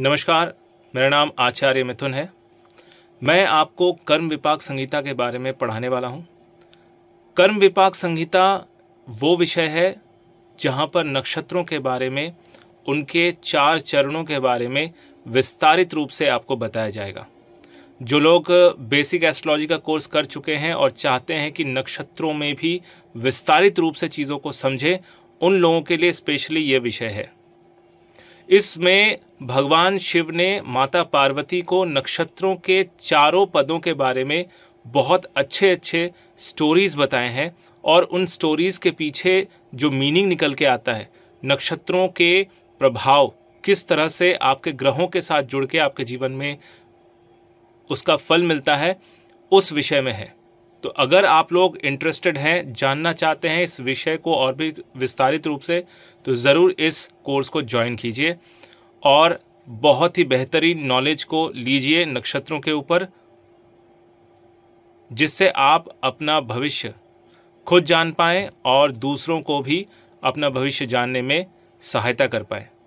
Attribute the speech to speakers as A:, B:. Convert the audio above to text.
A: नमस्कार मेरा नाम आचार्य मिथुन है मैं आपको कर्म विपाक संहिता के बारे में पढ़ाने वाला हूँ कर्म विपाक संहिता वो विषय है जहाँ पर नक्षत्रों के बारे में उनके चार चरणों के बारे में विस्तारित रूप से आपको बताया जाएगा जो लोग बेसिक एस्ट्रोलॉजी का कोर्स कर चुके हैं और चाहते हैं कि नक्षत्रों में भी विस्तारित रूप से चीज़ों को समझें उन लोगों के लिए स्पेशली ये विषय है इसमें भगवान शिव ने माता पार्वती को नक्षत्रों के चारों पदों के बारे में बहुत अच्छे अच्छे स्टोरीज बताए हैं और उन स्टोरीज के पीछे जो मीनिंग निकल के आता है नक्षत्रों के प्रभाव किस तरह से आपके ग्रहों के साथ जुड़ के आपके जीवन में उसका फल मिलता है उस विषय में है तो अगर आप लोग इंटरेस्टेड हैं जानना चाहते हैं इस विषय को और भी विस्तारित रूप से तो ज़रूर इस कोर्स को ज्वाइन कीजिए और बहुत ही बेहतरीन नॉलेज को लीजिए नक्षत्रों के ऊपर जिससे आप अपना भविष्य खुद जान पाएँ और दूसरों को भी अपना भविष्य जानने में सहायता कर पाएँ